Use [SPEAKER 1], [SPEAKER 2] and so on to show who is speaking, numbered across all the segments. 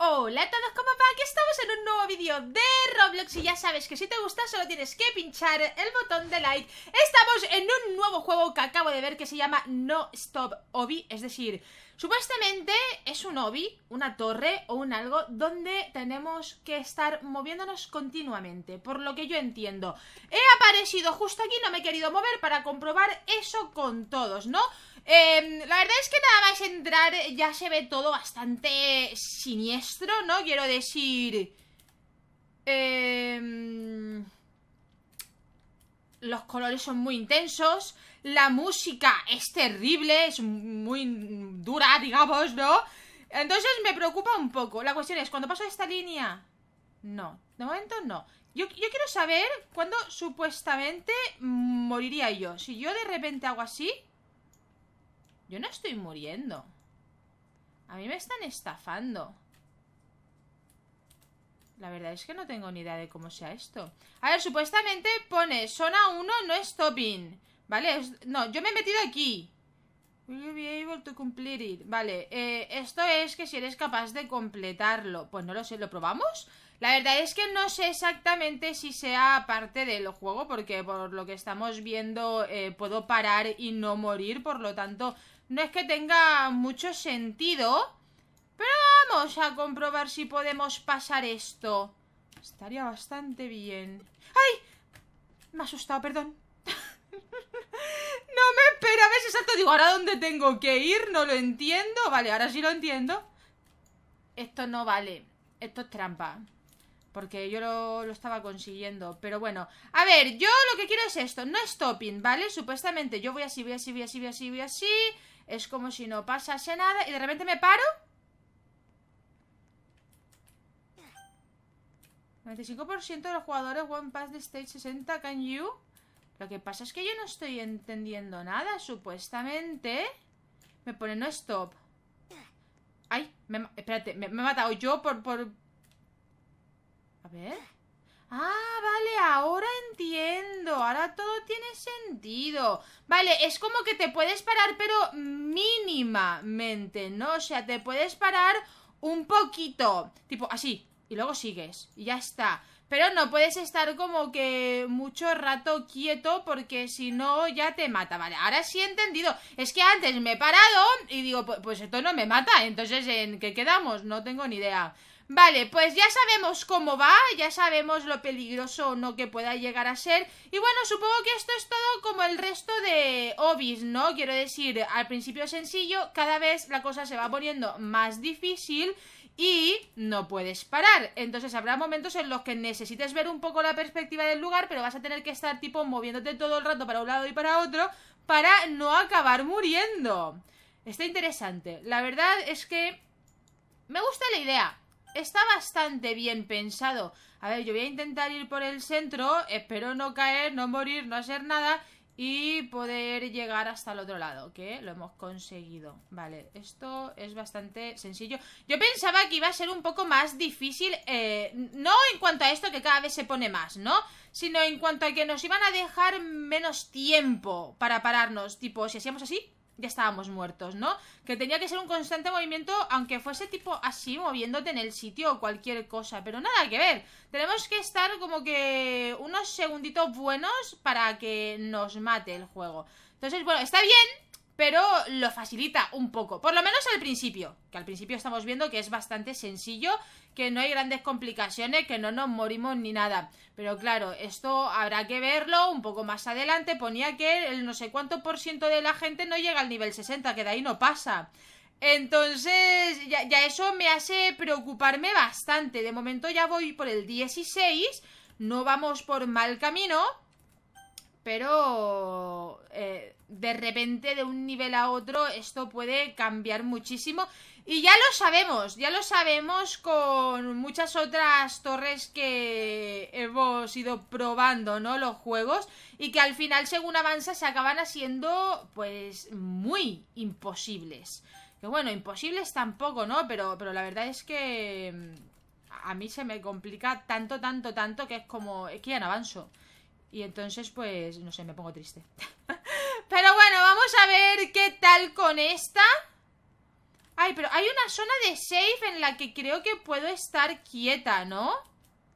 [SPEAKER 1] Hola a todos, ¿cómo va? Aquí estamos en un nuevo vídeo de Roblox y ya sabes que si te gusta solo tienes que pinchar el botón de like Estamos en un nuevo juego que acabo de ver que se llama No Stop Obi, es decir, Supuestamente es un obi, una torre o un algo donde tenemos que estar moviéndonos continuamente, por lo que yo entiendo. He aparecido justo aquí, no me he querido mover para comprobar eso con todos, ¿no? Em, la verdad es que nada más entrar ya se ve todo bastante siniestro, ¿no? Quiero decir... Em, los colores son muy intensos. La música es terrible, es muy dura, digamos, ¿no? Entonces me preocupa un poco. La cuestión es, ¿cuándo pasa esta línea? No, de momento no. Yo, yo quiero saber cuándo supuestamente moriría yo. Si yo de repente hago así... Yo no estoy muriendo. A mí me están estafando. La verdad es que no tengo ni idea de cómo sea esto. A ver, supuestamente pone zona 1 no stopping. ¿Vale? No, yo me he metido aquí. Vale, eh, esto es que si eres capaz de completarlo. Pues no lo sé, ¿lo probamos? La verdad es que no sé exactamente si sea parte del juego, porque por lo que estamos viendo eh, puedo parar y no morir, por lo tanto, no es que tenga mucho sentido. Pero vamos a comprobar si podemos pasar esto. Estaría bastante bien. ¡Ay! Me ha asustado, perdón. No me esperaba ese salto. Digo, ¿ahora dónde tengo que ir? No lo entiendo. Vale, ahora sí lo entiendo. Esto no vale. Esto es trampa. Porque yo lo, estaba consiguiendo. Pero bueno. A ver, yo lo que quiero es esto. No stopping, ¿vale? Supuestamente yo voy así, voy así, voy así, voy así, voy así. Es como si no pasase nada. Y de repente me paro. 95% de los jugadores One Pass de Stage 60, can you? Lo que pasa es que yo no estoy entendiendo nada, supuestamente. Me pone no stop. Ay, me, espérate, me, he matado yo por, por... A ver... Ah, vale, ahora entiendo. Ahora todo tiene sentido. Vale, es como que te puedes parar, pero mínimamente, ¿no? O sea, te puedes parar un poquito. Tipo, así. Y luego sigues. Y ya está. Pero no puedes estar como que mucho rato quieto porque si no ya te mata, ¿vale? Ahora sí he entendido. Es que antes me he parado y digo, pues esto no me mata. Entonces, ¿en qué quedamos? No tengo ni idea. Vale, pues ya sabemos cómo va, ya sabemos lo peligroso o no que pueda llegar a ser. Y bueno, supongo que esto es todo como el resto de obis, ¿no? Quiero decir, al principio sencillo, cada vez la cosa se va poniendo más difícil y no puedes parar. Entonces habrá momentos en los que necesites ver un poco la perspectiva del lugar, pero vas a tener que estar tipo moviéndote todo el rato para un lado y para otro para no acabar muriendo. Está interesante. La verdad es que me gusta la idea está bastante bien pensado. A ver, yo voy a intentar ir por el centro, espero no caer, no morir, no hacer nada y poder llegar hasta el otro lado, que lo hemos conseguido. Vale, esto es bastante sencillo. Yo pensaba que iba a ser un poco más difícil, eh, no en cuanto a esto que cada vez se pone más, ¿no? Sino en cuanto a que nos iban a dejar menos tiempo para pararnos, tipo, si hacíamos así, ya estábamos muertos, ¿no? Que tenía que ser un constante movimiento, aunque fuese tipo así, moviéndote en el sitio o cualquier cosa, pero nada que ver. Tenemos que estar como que unos segunditos buenos para que nos mate el juego. Entonces, bueno, está bien, pero lo facilita un poco, por lo menos al principio, que al principio estamos viendo que es bastante sencillo, que no hay grandes complicaciones, que no nos morimos ni nada, pero claro, esto habrá que verlo un poco más adelante, ponía que el no sé cuánto por ciento de la gente no llega al nivel 60, que de ahí no pasa. Entonces, ya, eso me hace preocuparme bastante. De momento ya voy por el 16, no vamos por mal camino, pero eh, de repente de un nivel a otro esto puede cambiar muchísimo y ya lo sabemos, ya lo sabemos con muchas otras torres que hemos ido probando, ¿no? Los juegos y que al final según avanza se acaban haciendo pues muy imposibles. Que bueno, imposibles tampoco, ¿no? Pero, pero la verdad es que mm, a mí se me complica tanto, tanto, tanto que es como, es que ya no avanzo. Y entonces, pues, no sé, me pongo triste. pero bueno, vamos a ver qué tal con esta. Ay, pero hay una zona de safe en la que creo que puedo estar quieta, ¿no?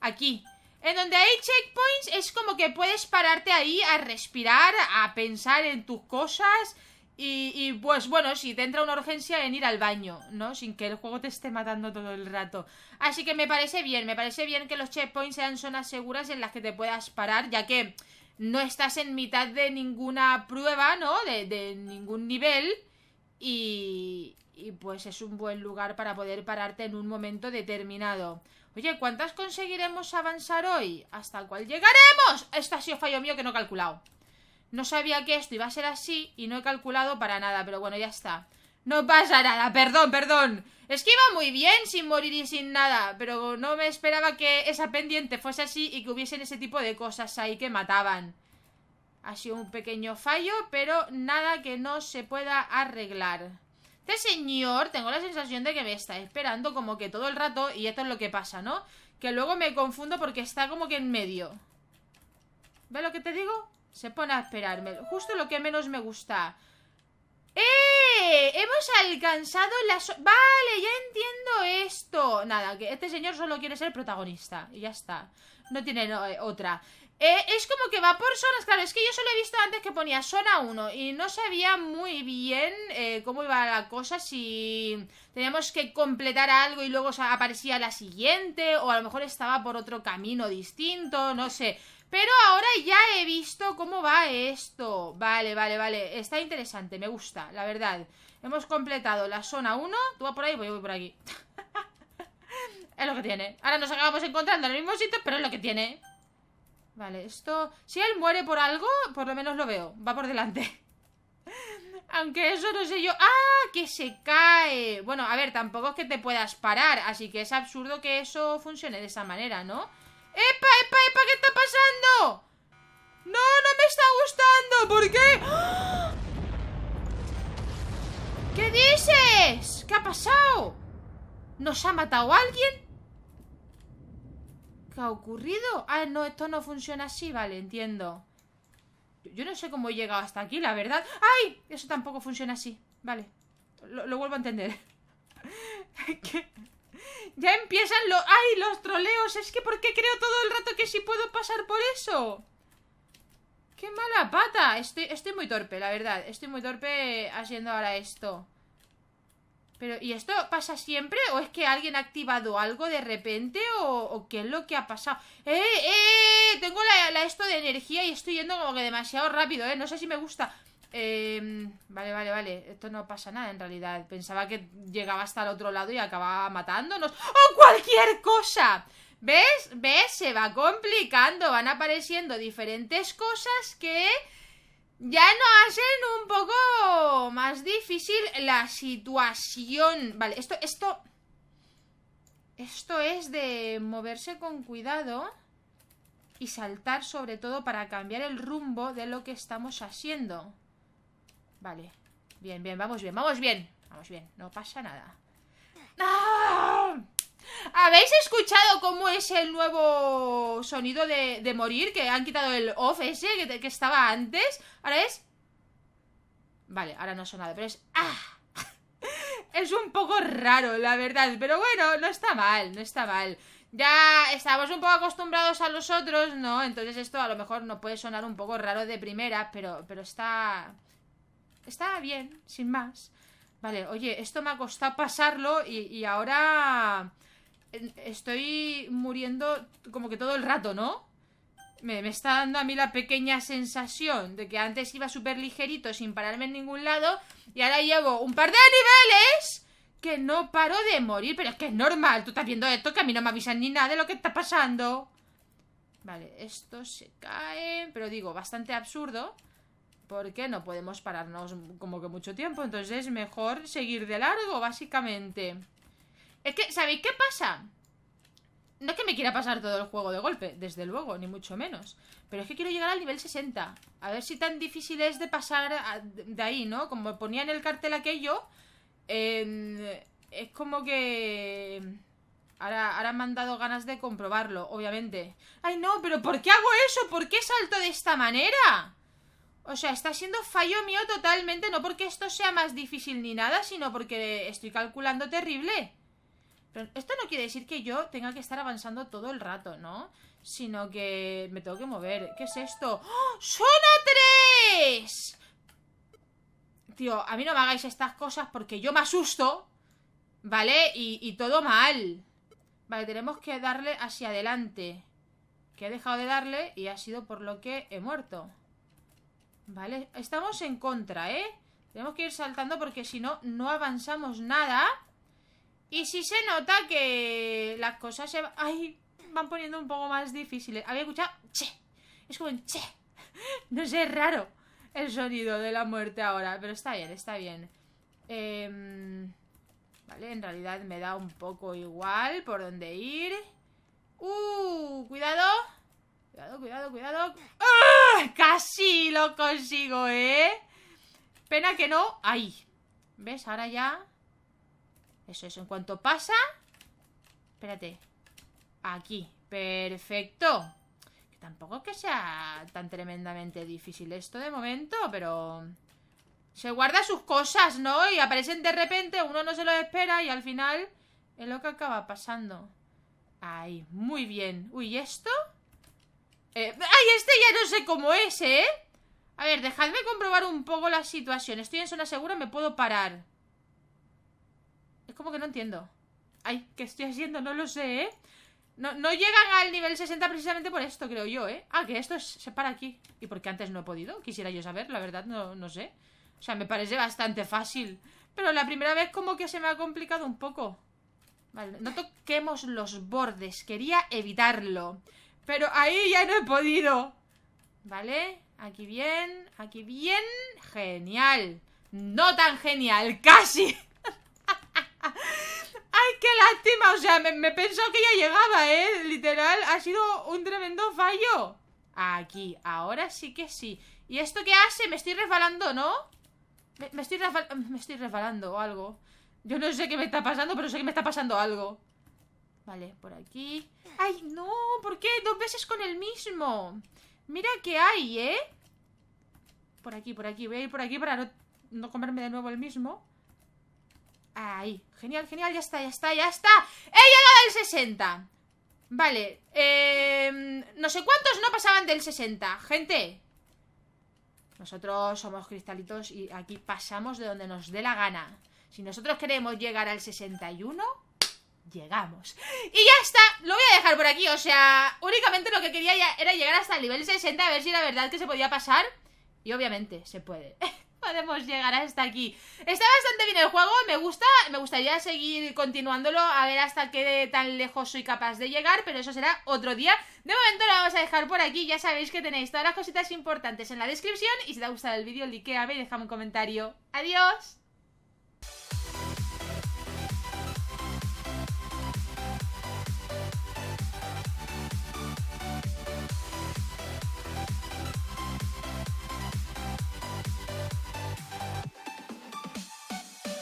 [SPEAKER 1] Aquí. En donde hay checkpoints es como que puedes pararte ahí a respirar, a pensar en tus cosas y, y, pues bueno, si te entra una urgencia en ir al baño, ¿no? Sin que el juego te esté matando todo el rato. Así que me parece bien, me parece bien que los checkpoints sean zonas seguras en las que te puedas parar, ya que no estás en mitad de ninguna prueba, ¿no? De, ningún nivel. Y, y pues es un buen lugar para poder pararte en un momento determinado. Oye, ¿cuántas conseguiremos avanzar hoy? ¿Hasta cuál llegaremos? esta ha sido fallo mío que no he calculado. No sabía que esto iba a ser así y no he calculado para nada, pero bueno, ya está. No pasa nada, perdón, perdón. Es que iba muy bien sin morir y sin nada, pero no me esperaba que esa pendiente fuese así y que hubiesen ese tipo de cosas ahí que mataban. Ha sido un pequeño fallo, pero nada que no se pueda arreglar. Este señor, tengo la sensación de que me está esperando como que todo el rato y esto es lo que pasa, ¿no? Que luego me confundo porque está como que en medio. ¿Ves lo que te digo? Se pone a esperarme. Justo lo que menos me gusta. ¡Eh! Hemos alcanzado la... vale, ya entiendo esto. Nada, que este señor solo quiere ser protagonista. Y ya está. No tiene eh, otra. Eh, es como que va por zonas, claro, es que yo solo he visto antes que ponía zona 1 y no sabía muy bien eh, cómo iba la cosa, si teníamos que completar algo y luego aparecía la siguiente o a lo mejor estaba por otro camino distinto, no sé. Pero ahora ya he visto cómo va esto. Vale, vale, vale. Está interesante, me gusta, la verdad. Hemos completado la zona 1. Tú vas por ahí, voy, voy por aquí. es lo que tiene. Ahora nos acabamos encontrando en el mismo sitio, pero es lo que tiene. Vale, esto... Si él muere por algo, por lo menos lo veo. Va por delante. Aunque eso no sé yo... ¡Ah! Que se cae. Bueno, a ver, tampoco es que te puedas parar. Así que es absurdo que eso funcione de esa manera, ¿no? ¡Epa, epa, epa! pasando? No, no me está gustando ¿Por qué? ¿Qué dices? ¿Qué ha pasado? ¿Nos ha matado alguien? ¿Qué ha ocurrido? Ah, no, esto no funciona así Vale, entiendo Yo no sé cómo he llegado hasta aquí, la verdad ¡Ay! Eso tampoco funciona así Vale, lo, vuelvo a entender ¿Qué? Ya empiezan los... ¡Ay, los troleos! Es que ¿por qué creo todo el rato que sí puedo pasar por eso? ¡Qué mala pata! Estoy, estoy muy torpe, la verdad. Estoy muy torpe haciendo ahora esto. Pero, ¿y esto pasa siempre? ¿O es que alguien ha activado algo de repente? ¿O, qué es lo que ha pasado? ¡Eh, eh! Tengo la, esto de energía y estoy yendo como que demasiado rápido, ¿eh? No sé si me gusta. Em, vale, vale, vale. Esto no pasa nada en realidad. Pensaba que llegaba hasta el otro lado y acababa matándonos. ¡O ¡Oh, cualquier cosa! ¿Ves? ¿Ves? Se va complicando. Van apareciendo diferentes cosas que ya no hacen un poco más difícil la situación. Vale, esto, esto. Esto es de moverse con cuidado y saltar sobre todo para cambiar el rumbo de lo que estamos haciendo. Vale. Bien, bien, vamos bien, vamos bien. Vamos bien, no pasa nada. ¿Habéis escuchado cómo es el nuevo sonido de, morir? Que han quitado el off ese que, estaba antes. Ahora es... Vale, ahora no sonado, pero es... ¡Ah! es un poco raro, la verdad. Pero bueno, no está mal, no está mal. Ya estamos un poco acostumbrados a los otros, ¿no? Entonces esto a lo mejor no puede sonar un poco raro de primera, pero, pero está está bien, sin más. Vale, oye, esto me ha costado pasarlo y, ahora estoy muriendo como que todo el rato, ¿no? Me, me, está dando a mí la pequeña sensación de que antes iba súper ligerito sin pararme en ningún lado y ahora llevo un par de niveles que no paro de morir, pero es que es normal, tú estás viendo esto que a mí no me avisan ni nada de lo que está pasando. Vale, esto se cae, pero digo, bastante absurdo porque no podemos pararnos como que mucho tiempo, entonces es mejor seguir de largo, básicamente. Es que, ¿sabéis qué pasa? No es que me quiera pasar todo el juego de golpe, desde luego, ni mucho menos. Pero es que quiero llegar al nivel 60. A ver si tan difícil es de pasar de ahí, ¿no? Como ponía en el cartel aquello, es como que... Ahora, ahora, me han dado ganas de comprobarlo, obviamente. Ay, no, pero ¿por qué hago eso? ¿Por qué salto de esta manera? O sea, está siendo fallo mío totalmente, no porque esto sea más difícil ni nada, sino porque estoy calculando terrible. Pero esto no quiere decir que yo tenga que estar avanzando todo el rato, ¿no? Sino que me tengo que mover. ¿Qué es esto? ¡Oh! ¡Son tres! 3! Tío, a mí no me hagáis estas cosas porque yo me asusto, ¿vale? Y, y todo mal. Vale, tenemos que darle hacia adelante. Que he dejado de darle y ha sido por lo que he muerto. Vale, estamos en contra, ¿eh? Tenemos que ir saltando porque si no, no avanzamos nada. Y si se nota que las cosas se ay, van poniendo un poco más difíciles. Había escuchado che. Es como un che. No sé, es raro el sonido de la muerte ahora. Pero está bien, está bien. Em, vale, en realidad me da un poco igual por dónde ir. ¡Uh! Cuidado. Cuidado, cuidado, cuidado. ¡Ah! Casi lo consigo, ¿eh? Pena que no. Ahí. ¿Ves? Ahora ya... Eso es. En cuanto pasa... Espérate. Aquí. Perfecto. Que tampoco que sea tan tremendamente difícil esto de momento, pero... Se guarda sus cosas, ¿no? Y aparecen de repente, uno no se los espera y al final es lo que acaba pasando. Ahí, muy bien. Uy, ¿y esto? Eh, ¡Ay, este ya no sé cómo es, eh! A ver, dejadme comprobar un poco la situación. Estoy en zona segura, me puedo parar. Es como que no entiendo. Ay, ¿qué estoy haciendo? No lo sé, ¿eh? No, llegan al nivel 60 precisamente por esto, creo yo, ¿eh? Ah, que esto se para aquí. ¿Y por qué antes no he podido? Quisiera yo saber, la verdad, no, no sé. O sea, me parece bastante fácil. Pero la primera vez como que se me ha complicado un poco. Vale, no toquemos los bordes. Quería evitarlo. Pero ahí ya no he podido. ¿Vale? Aquí bien, aquí bien. Genial. No tan genial, casi. ¡Ay, qué lástima! O sea, me, me, pensó que ya llegaba, ¿eh? Literal, ha sido un tremendo fallo. Aquí, ahora sí que sí. ¿Y esto qué hace? Me estoy resbalando, ¿no? Me, estoy, resbalando me estoy resbalando o algo. Yo no sé qué me está pasando, pero sé que me está pasando algo. Vale, por aquí. ¡Ay, no! ¿Por qué? Dos veces con el mismo. Mira que hay, ¿eh? Por aquí, por aquí. Voy a ir por aquí para no, comerme de nuevo el mismo. Ahí. Genial, genial. Ya está, ya está, ya está. ¡He llegado al 60! Vale. Em, no sé cuántos no pasaban del 60. Gente. Nosotros somos cristalitos y aquí pasamos de donde nos dé la gana. Si nosotros queremos llegar al 61 llegamos. Y ya está, lo voy a dejar por aquí, o sea, únicamente lo que quería era llegar hasta el nivel 60 a ver si era verdad que se podía pasar. Y obviamente se puede. Podemos llegar hasta aquí. Está bastante bien el juego, me gusta, me gustaría seguir continuándolo, a ver hasta qué tan lejos soy capaz de llegar, pero eso será otro día. De momento lo vamos a dejar por aquí, ya sabéis que tenéis todas las cositas importantes en la descripción y si te ha gustado el vídeo, likeame y déjame un comentario. ¡Adiós!